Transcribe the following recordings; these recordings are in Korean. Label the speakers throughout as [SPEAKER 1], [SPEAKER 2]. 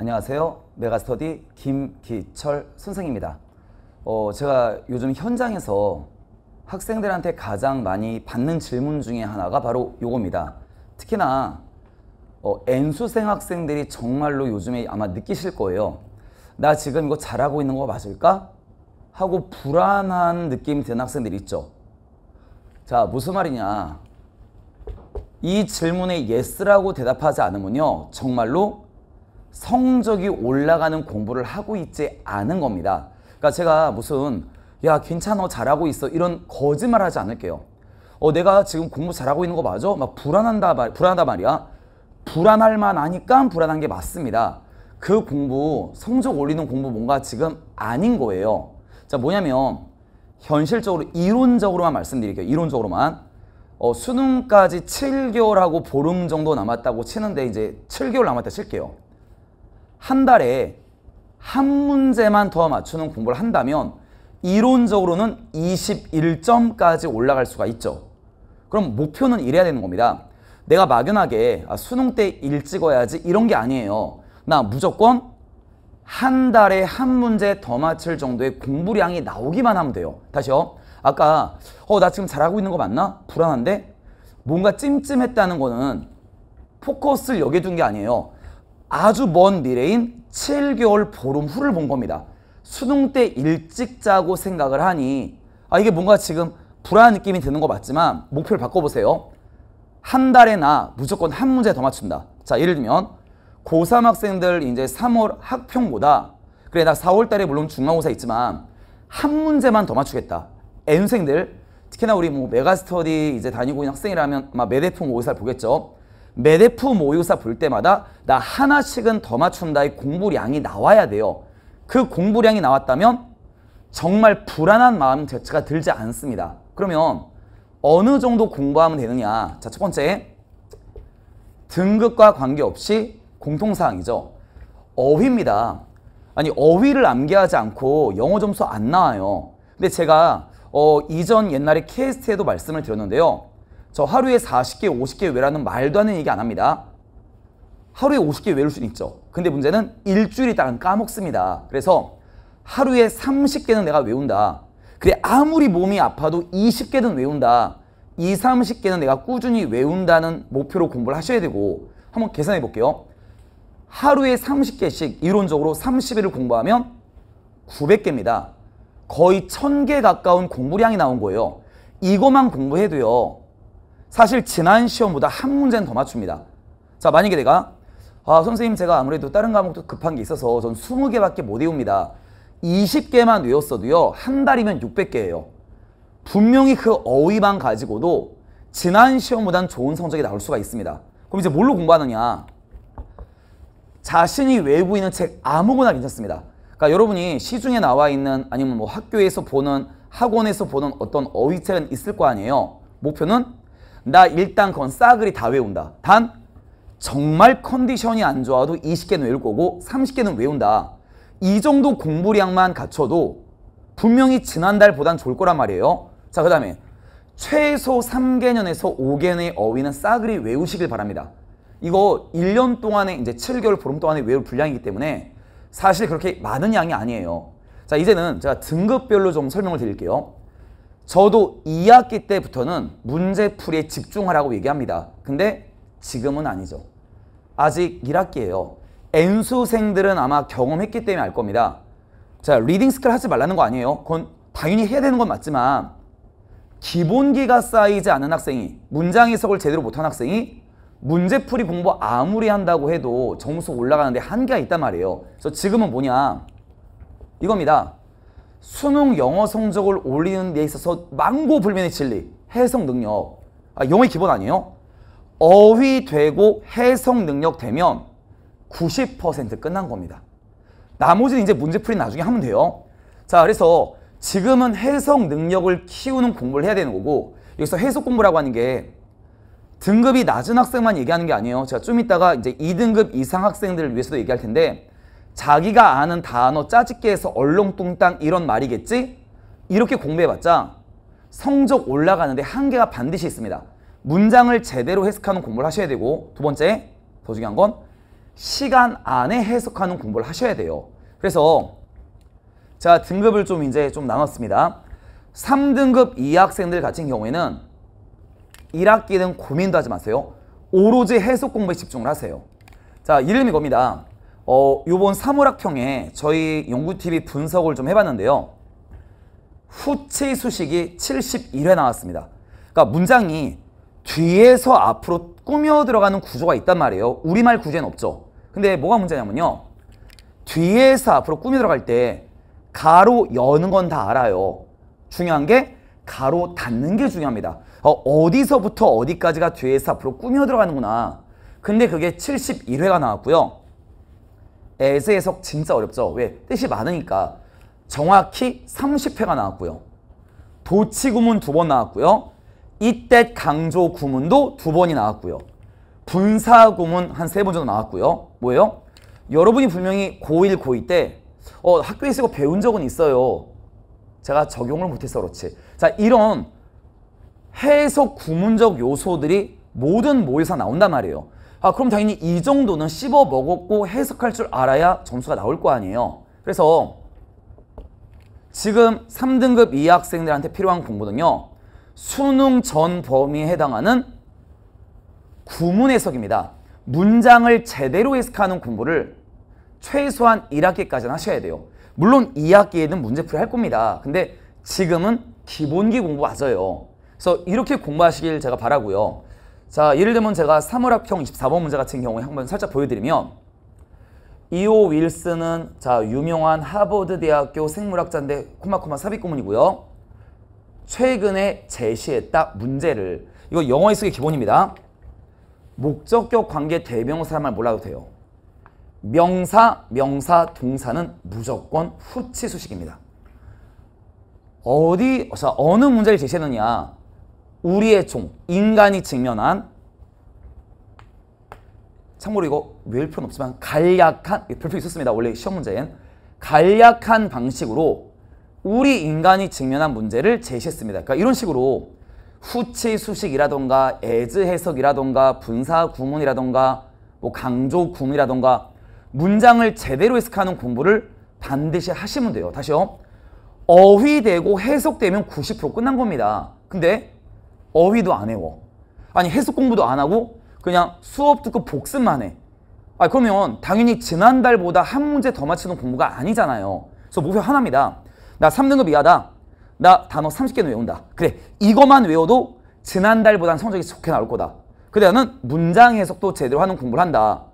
[SPEAKER 1] 안녕하세요. 메가스터디 김기철 선생입니다. 어, 제가 요즘 현장에서 학생들한테 가장 많이 받는 질문 중에 하나가 바로 요겁니다. 특히나 어, N수생 학생들이 정말로 요즘에 아마 느끼실 거예요. 나 지금 이거 잘하고 있는 거 맞을까? 하고 불안한 느낌이 드는 학생들 있죠. 자, 무슨 말이냐. 이 질문에 예스라고 대답하지 않으면요. 정말로 성적이 올라가는 공부를 하고 있지 않은 겁니다. 그러니까 제가 무슨 야 괜찮아 잘하고 있어 이런 거짓말 하지 않을게요. 어 내가 지금 공부 잘하고 있는 거 맞아? 막 불안한다 말 불안하다 말이야. 불안할 만하니까 불안한 게 맞습니다. 그 공부 성적 올리는 공부 뭔가 지금 아닌 거예요. 자 뭐냐면 현실적으로 이론적으로만 말씀드릴게요. 이론적으로만 어, 수능까지 7개월하고 보름 정도 남았다고 치는데 이제 7개월 남았다 칠게요. 한 달에 한 문제만 더 맞추는 공부를 한다면 이론적으로는 21점까지 올라갈 수가 있죠. 그럼 목표는 이래야 되는 겁니다. 내가 막연하게 아, 수능 때 일 찍어야지 이런 게 아니에요. 나 무조건 한 달에 한 문제 더 맞출 정도의 공부량이 나오기만 하면 돼요. 다시요. 아까 어 나 지금 잘하고 있는 거 맞나? 불안한데? 뭔가 찜찜했다는 거는 포커스를 여기둔 게 아니에요. 아주 먼 미래인 7개월 보름 후를 본 겁니다. 수능 때 일찍 자고 생각을 하니 아 이게 뭔가 지금 불안한 느낌이 드는 거 맞지만 목표를 바꿔보세요. 한 달에 나 무조건 한 문제 더 맞춘다. 자 예를 들면 고3 학생들 이제 3월 학평보다 그래 나 4월 달에 물론 중간고사 있지만 한 문제만 더 맞추겠다. N생들 특히나 우리 뭐 메가스터디 이제 다니고 있는 학생이라면 아마 매대풍 5살 보겠죠. 매대프 모의고사 볼 때마다 나 하나씩은 더 맞춘다의 공부량이 나와야 돼요. 그 공부량이 나왔다면 정말 불안한 마음 자체가 들지 않습니다. 그러면 어느 정도 공부하면 되느냐. 자, 첫 번째. 등급과 관계없이 공통사항이죠. 어휘입니다. 아니, 어휘를 암기하지 않고 영어 점수 안 나와요. 근데 제가 어, 이전 옛날에 케이스트에도 말씀을 드렸는데요. 저 하루에 40개, 50개 외라는 말도 안 되는 얘기 안 합니다. 하루에 50개 외울 수는 있죠. 근데 문제는 일주일이 다른 까먹습니다. 그래서 하루에 30개는 내가 외운다. 그래 아무리 몸이 아파도 20개는 외운다. 2, 30개는 내가 꾸준히 외운다는 목표로 공부를 하셔야 되고 한번 계산해 볼게요. 하루에 30개씩 이론적으로 30일을 공부하면 900개입니다. 거의 1000개 가까운 공부량이 나온 거예요. 이것만 공부해도요. 사실 지난 시험보다 한 문제는 더 맞춥니다. 자 만약에 내가 아 선생님 제가 아무래도 다른 과목도 급한 게 있어서 전 20개밖에 못 외웁니다. 20개만 외웠어도요 한 달이면 600개예요. 분명히 그 어휘만 가지고도 지난 시험보단 좋은 성적이 나올 수가 있습니다. 그럼 이제 뭘로 공부하느냐 자신이 외우고 있는 책 아무거나 괜찮습니다. 그러니까 여러분이 시중에 나와 있는 아니면 뭐 학교에서 보는 학원에서 보는 어떤 어휘책은 있을 거 아니에요. 목표는 나 일단 그건 싸그리 다 외운다. 단 정말 컨디션이 안 좋아도 20개는 외울 거고 30개는 외운다. 이 정도 공부량만 갖춰도 분명히 지난달보단 좋을 거란 말이에요. 자, 그 다음에 최소 3개년에서 5개년의 어휘는 싸그리 외우시길 바랍니다. 이거 1년 동안에 이제 7개월 보름 동안에 외울 분량이기 때문에 사실 그렇게 많은 양이 아니에요. 자, 이제는 제가 등급별로 좀 설명을 드릴게요. 저도 2학기 때부터는 문제풀이에 집중하라고 얘기합니다. 근데 지금은 아니죠. 아직 1학기예요. N수생들은 아마 경험했기 때문에 알 겁니다. 자, 리딩 스킬 하지 말라는 거 아니에요. 그건 당연히 해야 되는 건 맞지만 기본기가 쌓이지 않은 학생이 문장 해석을 제대로 못한 학생이 문제풀이 공부 아무리 한다고 해도 정수 올라가는데 한계가 있단 말이에요. 그래서 지금은 뭐냐 이겁니다. 수능 영어 성적을 올리는 데 있어서 망고불변의 진리, 해석 능력. 아, 영어의 기본 아니에요? 어휘 되고 해석 능력 되면 90% 끝난 겁니다. 나머지는 이제 문제풀이 나중에 하면 돼요. 자, 그래서 지금은 해석 능력을 키우는 공부를 해야 되는 거고 여기서 해석 공부라고 하는 게 등급이 낮은 학생만 얘기하는 게 아니에요. 제가 좀 이따가 이제 2등급 이상 학생들을 위해서도 얘기할 텐데 자기가 아는 단어 짜집기 에서 얼렁뚱땅 이런 말이겠지? 이렇게 공부해봤자 성적 올라가는데 한계가 반드시 있습니다. 문장을 제대로 해석하는 공부를 하셔야 되고 두 번째, 더 중요한 건 시간 안에 해석하는 공부를 하셔야 돼요. 그래서 자 등급을 좀 이제 좀 나눴습니다. 3등급 2학생들 같은 경우에는 1학기는 고민도 하지 마세요. 오로지 해석 공부에 집중을 하세요. 자, 이름이 겁니다. 어, 요번 사물학평에 저희 연구팀이 분석을 좀 해봤는데요. 후치 수식이 71회 나왔습니다. 그러니까 문장이 뒤에서 앞으로 꾸며 들어가는 구조가 있단 말이에요. 우리말 구조엔 없죠. 근데 뭐가 문제냐면요. 뒤에서 앞으로 꾸며 들어갈 때 가로 여는 건 다 알아요. 중요한 게 가로 닫는 게 중요합니다. 어, 디서부터 어디까지가 뒤에서 앞으로 꾸며 들어가는구나. 근데 그게 71회가 나왔고요. as 해석 진짜 어렵죠. 왜? 뜻이 많으니까. 정확히 30회가 나왔고요. 도치 구문 두 번 나왔고요. 이때 강조 구문도 두 번이 나왔고요. 분사 구문 한 세 번 정도 나왔고요. 뭐예요? 여러분이 분명히 고1, 고2 때 어, 학교에서 이거 배운 적은 있어요. 제가 적용을 못해서 그렇지. 자, 이런 해석 구문적 요소들이 모든 모의사 나온단 말이에요. 아 그럼 당연히 이 정도는 씹어 먹었고 해석할 줄 알아야 점수가 나올 거 아니에요. 그래서 지금 3등급 이 학생들한테 필요한 공부는요. 수능 전 범위에 해당하는 구문 해석입니다. 문장을 제대로 해석하는 공부를 최소한 1학기까지는 하셔야 돼요. 물론 2학기에는 문제풀이 할 겁니다. 근데 지금은 기본기 공부 맞아요. 그래서 이렇게 공부하시길 제가 바라고요. 자, 예를 들면 제가 3월 학평 24번 문제 같은 경우에 한번 살짝 보여드리면 이오 윌슨은 자 유명한 하버드 대학교 생물학자인데 코마코마 삽입고문이고요. 최근에 제시했다 문제를 이거 영어 에 쓰기 기본입니다. 목적격 관계 대명사만 몰라도 돼요. 명사, 명사, 동사는 무조건 후치 수식입니다. 어디, 자, 어느 문제를 제시했느냐. 우리의 종, 인간이 직면한 참고로 이거 외울 필요는 없지만 간략한, 별표 있었습니다. 원래 시험 문제엔. 간략한 방식으로 우리 인간이 직면한 문제를 제시했습니다. 그러니까 이런 식으로 후치 수식이라던가 에즈 해석이라던가 분사 구문이라던가 뭐 강조 구문이라던가 문장을 제대로 해석하는 공부를 반드시 하시면 돼요. 다시요. 어휘되고 해석되면 90% 끝난 겁니다. 근데 어휘도 안 해워. 아니 해석 공부도 안 하고 그냥 수업 듣고 복습만 해. 아 그러면 당연히 지난달보다 한 문제 더 맞히는 공부가 아니잖아요. 그래서 목표 하나입니다. 나 3등급 이하다. 나 단어 30개는 외운다. 그래 이것만 외워도 지난달보단 성적이 좋게 나올 거다. 그래 나는 문장 해석도 제대로 하는 공부를 한다.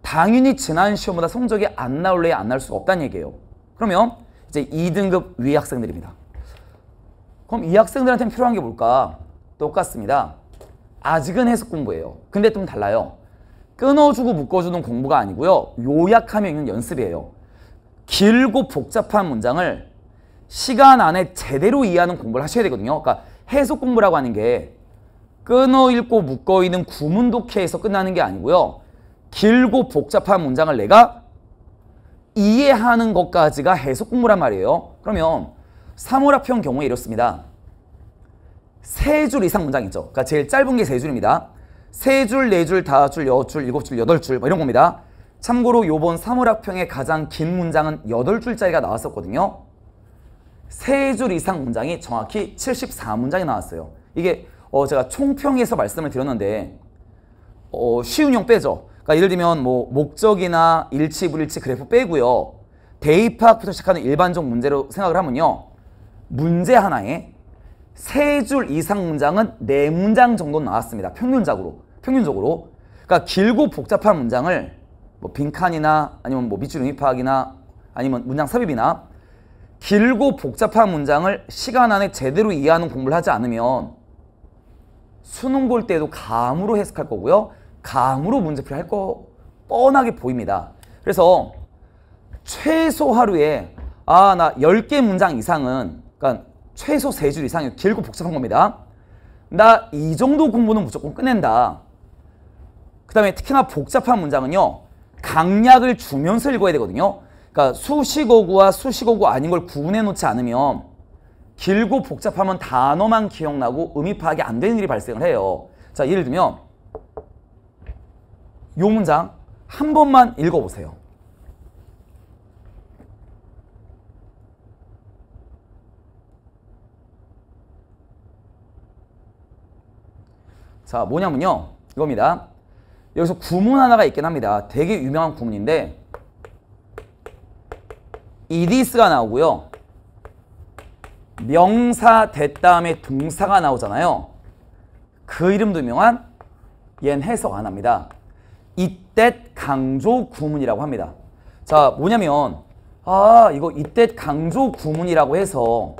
[SPEAKER 1] 당연히 지난 시험보다 성적이 안 나올래야 안 나올 수가 없다는 얘기예요. 그러면 이제 2등급 위 학생들입니다. 그럼 이 학생들한테는 필요한 게 뭘까? 똑같습니다. 아직은 해석 공부예요. 근데 좀 달라요. 끊어주고 묶어주는 공부가 아니고요. 요약하면 있는 연습이에요. 길고 복잡한 문장을 시간 안에 제대로 이해하는 공부를 하셔야 되거든요. 그러니까 해석 공부라고 하는 게 끊어 읽고 묶어 있는 구문 독해에서 끝나는 게 아니고요. 길고 복잡한 문장을 내가 이해하는 것까지가 해석 공부란 말이에요. 그러면 사물화평 경우에 이렇습니다. 세줄 이상 문장이죠. 그러니까 제일 짧은 게 세 줄입니다. 세 줄, 네 줄, 다섯 줄, 여섯 줄, 일곱 줄, 여덟 줄뭐 이런 겁니다. 참고로 요번 사물학평의 가장 긴 문장은 여덟 줄짜리가 나왔었거든요. 세 줄 이상 문장이 정확히 74문장이 나왔어요. 이게 어 제가 총평에서 말씀을 드렸는데 어 쉬운 형 빼죠. 그러니까 예를 들면 뭐 목적이나 일치 불일치 그래프 빼고요. 대입학부터 시작하는 일반적 문제로 생각을 하면요. 문제 하나에 세줄 이상 문장은 네 문장 정도 나왔습니다. 평균적으로. 평균적으로. 그러니까 길고 복잡한 문장을 뭐 빈칸이나 아니면 뭐 밑줄 음입하기나 아니면 문장 삽입이나 길고 복잡한 문장을 시간 안에 제대로 이해하는 공부를 하지 않으면 수능 볼 때도 감으로 해석할 거고요. 감으로 문제풀이 할거 뻔하게 보입니다. 그래서 최소 하루에 아나 10개 문장 이상은 그러니까 최소 3줄 이상의 길고 복잡한 겁니다. 나 이 정도 공부는 무조건 끝낸다. 그 다음에 특히나 복잡한 문장은요. 강약을 주면서 읽어야 되거든요. 그러니까 수식어구와 수식어구 아닌 걸 구분해 놓지 않으면 길고 복잡하면 단어만 기억나고 의미 파악이 안 되는 일이 발생을 해요. 자, 예를 들면 요 문장 한 번만 읽어보세요. 자, 뭐냐면요. 이겁니다. 여기서 구문 하나가 있긴 합니다. 되게 유명한 구문인데 이디스가 나오고요. 명사 됐다음에 동사가 나오잖아요. 그 이름도 유명한 얜 해석 안 합니다. 이때 강조 구문이라고 합니다. 자 뭐냐면 아 이거 이때 강조 구문이라고 해서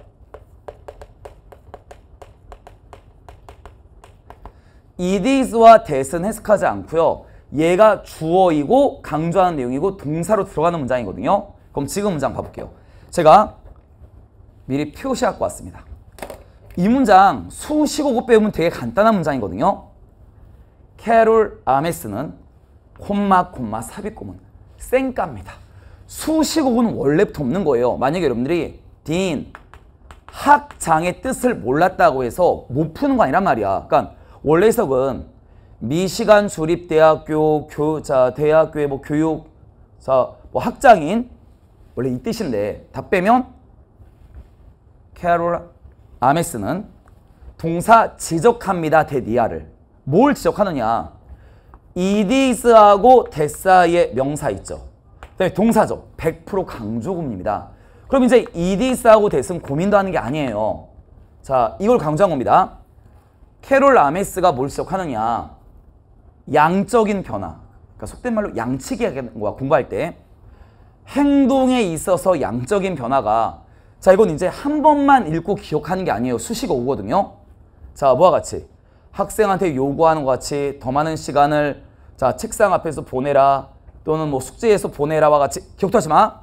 [SPEAKER 1] it is와 that은 해석하지 않고요. 얘가 주어이고 강조하는 내용이고 동사로 들어가는 문장이거든요. 그럼 지금 문장 봐볼게요. 제가 미리 표시 갖고 왔습니다. 이 문장 수시고 배우면 되게 간단한 문장이거든요. 캐롤 아메스는 콤마 콤마 삽입고문 쌩까입니다. 수시고는 원래부터 없는 거예요. 만약에 여러분들이 딘, 학장의 뜻을 몰랐다고 해서 못 푸는 거 아니란 말이야. 그러니까 원래석은 미시간 조립 대학교 교자 대학교의 뭐 교육 자뭐 학장인 원래 이 뜻인데 다 빼면 캐롤 아메스는 동사 지적합니다 데디아를 뭘 지적하느냐 이디스하고 데사의 명사 있죠 동사죠 100% 강조구입니다 그럼 이제 이디스하고 데스는 고민도 하는 게 아니에요 자 이걸 강조한 겁니다 캐롤 라메스가 뭘 지적하느냐 양적인 변화 그러니까 속된 말로 양치기 하는 거야 공부할 때 행동에 있어서 양적인 변화가 자 이건 이제 한 번만 읽고 기억하는 게 아니에요 수식가 오거든요 자 뭐와 같이 학생한테 요구하는 것 같이 더 많은 시간을 자 책상 앞에서 보내라 또는 뭐 숙제에서 보내라와 같이 기억하지 마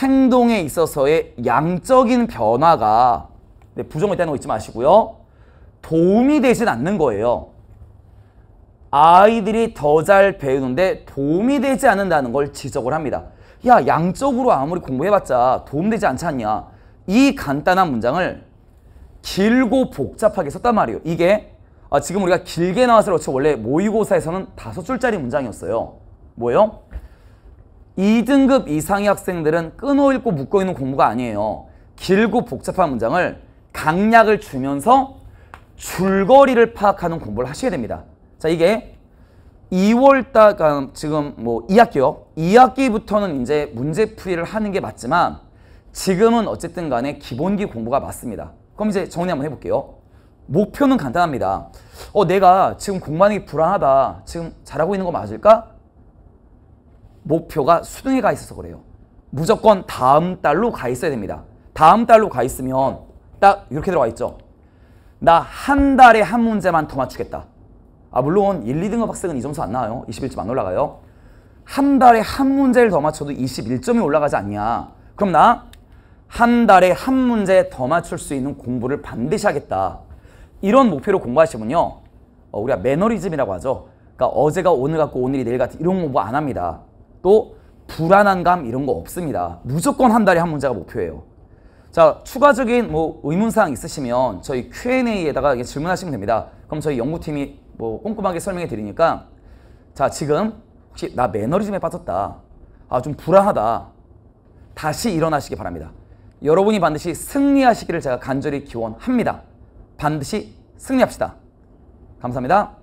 [SPEAKER 1] 행동에 있어서의 양적인 변화가 네, 부정을떼는거 잊지 마시고요 도움이 되진 않는 거예요. 아이들이 더 잘 배우는데 도움이 되지 않는다는 걸 지적을 합니다. 야 양적으로 아무리 공부해봤자 도움되지 않지 않냐. 이 간단한 문장을 길고 복잡하게 썼단 말이에요. 이게 아, 지금 우리가 길게 나와서 그렇죠. 원래 모의고사에서는 다섯 줄짜리 문장이었어요. 뭐예요? 2등급 이상의 학생들은 끊어 읽고 묶어 있는 공부가 아니에요. 길고 복잡한 문장을 강약을 주면서 줄거리를 파악하는 공부를 하셔야 됩니다. 자, 이게 2월달, 그러니까 지금 뭐 2학기요. 2학기부터는 이제 문제풀이를 하는 게 맞지만 지금은 어쨌든 간에 기본기 공부가 맞습니다. 그럼 이제 정리 한번 해볼게요. 목표는 간단합니다. 어, 내가 지금 공부하는 게 불안하다. 지금 잘하고 있는 거 맞을까? 목표가 수능에 가 있어서 그래요. 무조건 다음 달로 가 있어야 됩니다. 다음 달로 가 있으면 딱 이렇게 들어가 있죠. 나한 달에 한 문제만 더 맞추겠다. 아 물론 1, 2등급 학생은 이 점수 안 나와요. 21점 안 올라가요. 한 달에 한 문제를 더 맞춰도 21점이 올라가지 않냐. 그럼 나 한 달에 한 문제 더 맞출 수 있는 공부를 반드시 하겠다. 이런 목표로 공부하시면요. 어, 우리가 매너리즘이라고 하죠. 그러니까 어제가 오늘 같고 오늘이 내일 같은 이런 공부 안 합니다. 또 불안한 감 이런 거 없습니다. 무조건 한 달에 한 문제가 목표예요. 자, 추가적인 뭐 의문사항 있으시면 저희 Q&A에다가 질문하시면 됩니다. 그럼 저희 연구팀이 뭐 꼼꼼하게 설명해 드리니까 자, 지금 혹시 나 매너리즘에 빠졌다. 아, 좀 불안하다. 다시 일어나시기 바랍니다. 여러분이 반드시 승리하시기를 제가 간절히 기원합니다. 반드시 승리합시다. 감사합니다.